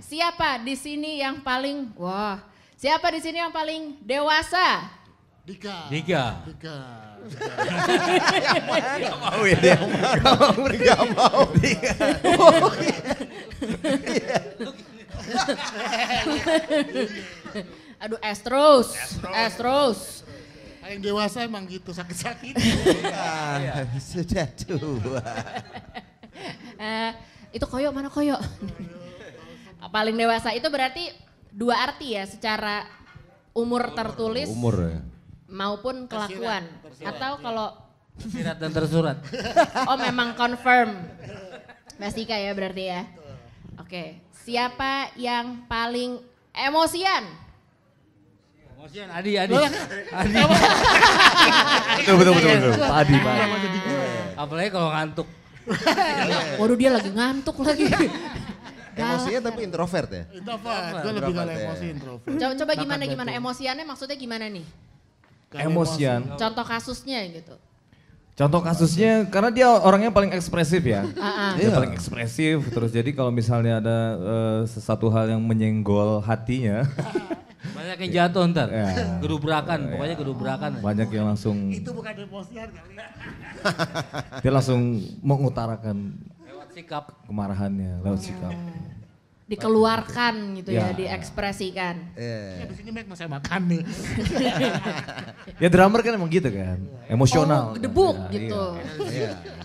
siapa di sini yang paling wah? Siapa di sini yang paling dewasa? Dika. Dika. Dika. Gak mau ya dia. Gak mau, gak mau. Dika. Aduh, Astros. Astros. Yang dewasa emang gitu sakit-sakit. Ah, sudah tua. Eh, itu koyok mana koyok? paling dewasa itu berarti dua arti ya secara umur tertulis umur ya. maupun kelakuan tersirat, tersirat, atau iya. kalau tersirat dan tersurat oh memang confirm Mas ya berarti ya oke okay. siapa yang paling emosian emosian Adi Adi Adi betul betul betul, betul. Pak Adi Pak iya. Adi apalagi kalau ngantuk Waduh dia lagi ngantuk lagi Emosinya tapi introvert ya? Introvert, gue lebih kalau ya. emosi introvert. Coba, coba gimana gimana emosiannya maksudnya gimana nih? Emosian. Contoh kasusnya gitu. Contoh kasusnya karena dia orangnya paling ekspresif ya. Ah, ah. dia yeah. paling ekspresif terus jadi kalau misalnya ada uh, sesuatu hal yang menyenggol hatinya banyak yang jatuh ntar. Yeah. Gerubrakan, yeah. pokoknya gerubrakan. Oh. Banyak yang langsung Itu bukan emosian kali. Ya. dia langsung mengutarakan sikap. Kemarahannya lewat iya. sikap. Dikeluarkan gitu ya, iya. diekspresikan. Iya. Yeah. Habis ini Mac mau ya drummer kan emang gitu kan, emosional. Oh, gedebuk iya, gitu.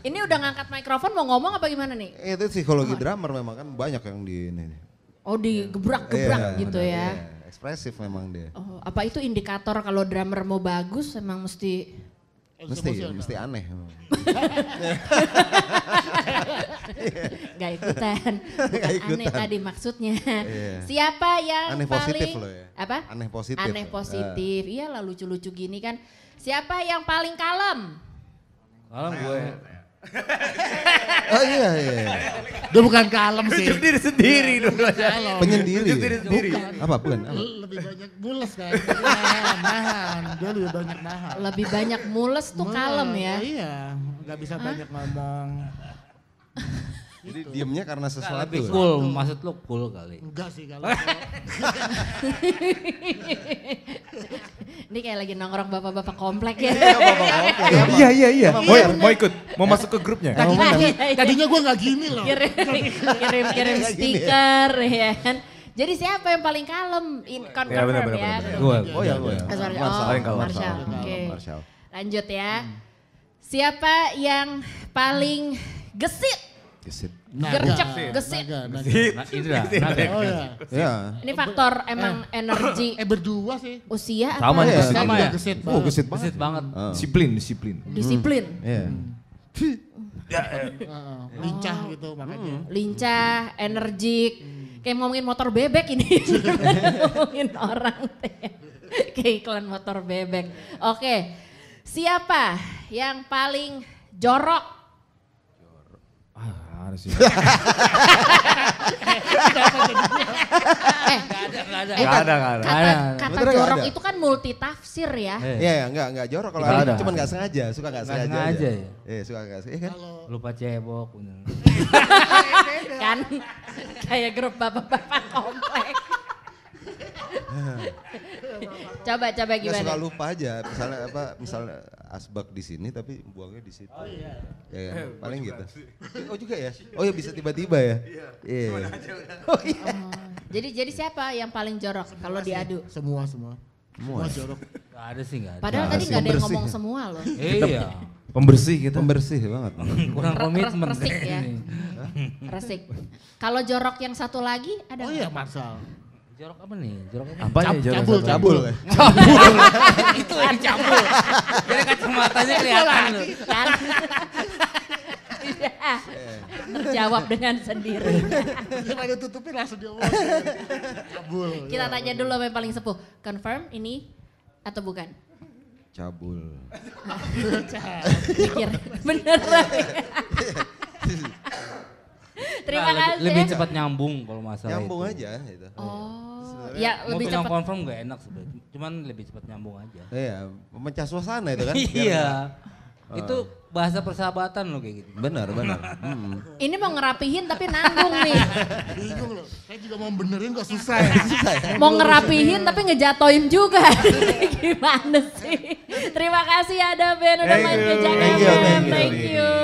ini udah ngangkat mikrofon mau ngomong apa gimana nih? Eh, itu psikologi oh. drummer memang kan banyak yang di ini. Oh di gebrak yeah, gitu ya. Ekspresif memang dia. Oh, apa itu indikator kalau drummer mau bagus emang mesti Mesti, Musuh, mesti aneh. Gak ikutan, bukan Gak ikutan. aneh tadi maksudnya. yeah. Siapa yang aneh paling positif loh ya. apa? Aneh positif. Aneh ya. positif. Uh. Iya lah lucu-lucu gini kan. Siapa yang paling kalem? Kalem gue. oh iya iya. iya. Dia bukan kalem sih. Rujuk diri sendiri iya, dulu aja. Penyendiri. Rujuk ya? diri sendiri. Bukan. Apa bukan? Apa? Lebih banyak mules kan. nahan, iya, Dia lebih banyak nahan. Lebih banyak mules tuh mules, kalem ya. Iya. Gak bisa Hah? banyak ngomong. Jadi gitu. diemnya karena sesuatu. Nah, lebih ya? cool, ya. maksud lu cool kali. Enggak sih kalau. Ini kayak lagi nongkrong bapak-bapak komplek ya. Iya, iya, iya, iya, iya. iya mau, mau ikut, mau eh. masuk ke grupnya. Tadinya, gue, tadinya gue gak gini loh. Kirim-kirim ya. stiker ya kan. Jadi siapa yang paling kalem? In, confirm ya. Bener, bener, ya. Bener, Gue. Oh ya, gue. Oh, Marshall. Lanjut ya. Siapa yang paling gesit? Gesit. Naga. Gercep, gesit. Naga, Gesit. Nah, oh, iya. Iya. Ini faktor eh, emang eh, energi. Eh berdua sih. Usia sama iya, ya, gesit. Oh, sama ya. Gesit banget. gesit banget. Ah. Disiplin, disiplin. Hmm. Disiplin. Hmm. Iya. Ya, hmm. eh. Lincah gitu makanya. Lincah, energik. Kayak ngomongin motor bebek ini. ngomongin orang. Kayak iklan motor bebek. Oke. Siapa yang paling jorok sih? eh, gak ada, gak ada. Gak ada, Kata, kata jorok itu kan multi tafsir ya. Eh. Iya, yeah. yeah, enggak, enggak jorok kalau ada. cuma enggak sengaja, suka enggak sengaja. sengaja. sengaja ya. Iya, suka enggak sengaja. Iya kan? Lupa cebok. kan kayak grup bapak-bapak komplek. Coba coba gimana? Gak suka lupa aja, misalnya apa, misalnya asbak di sini tapi buangnya di situ. Oh iya. Ya, ya. Eh, paling gitu. Oh juga ya. Oh ya bisa tiba-tiba ya. Iya. Yeah. Oh, iya. Oh, jadi jadi siapa yang paling jorok kalau diadu? Semua semua. Semua ya? jorok. Gak ada sih enggak. ada. Padahal tadi enggak ada yang ngomong semua loh. Iya. Pembersih kita. Pembersih banget. Kurang komitmen. Resik ya. Resik. Kalau jorok yang satu lagi ada Oh iya Marsal. Jorok apa nih? Jorok apa? apa Cab, ya, cabul, cabul, cabul. Cabul. itu yang cabul. Jadi kacamatanya kelihatan lu. Kan? Iya. Terjawab dengan sendiri. Cuma ditutupin langsung dia. Cabul. Kita tanya dulu apa yang paling sepuh. Confirm ini atau bukan? Cabul. Pikir. Beneran. Terima nah, kasih. Lebih cepat nyambung kalau masalah. Nyambung itu. aja itu. Oh. Oh, ya lebih cepat. confirm gak enak sebenarnya, cuman lebih cepat nyambung aja. Iya, memecah suasana itu kan. iya. Uh. Itu eh. bahasa persahabatan loh kayak gitu. Benar, benar. Hmm. Ini mau ngerapihin tapi nanggung nih. Bingung loh. Saya juga mau benerin kok susah ya. susah ya. Mau ngerapihin tapi ngejatoin juga. Gimana sih? Terima kasih ada Ben udah main ke Jakarta. Thank you. Thank you. Thank you.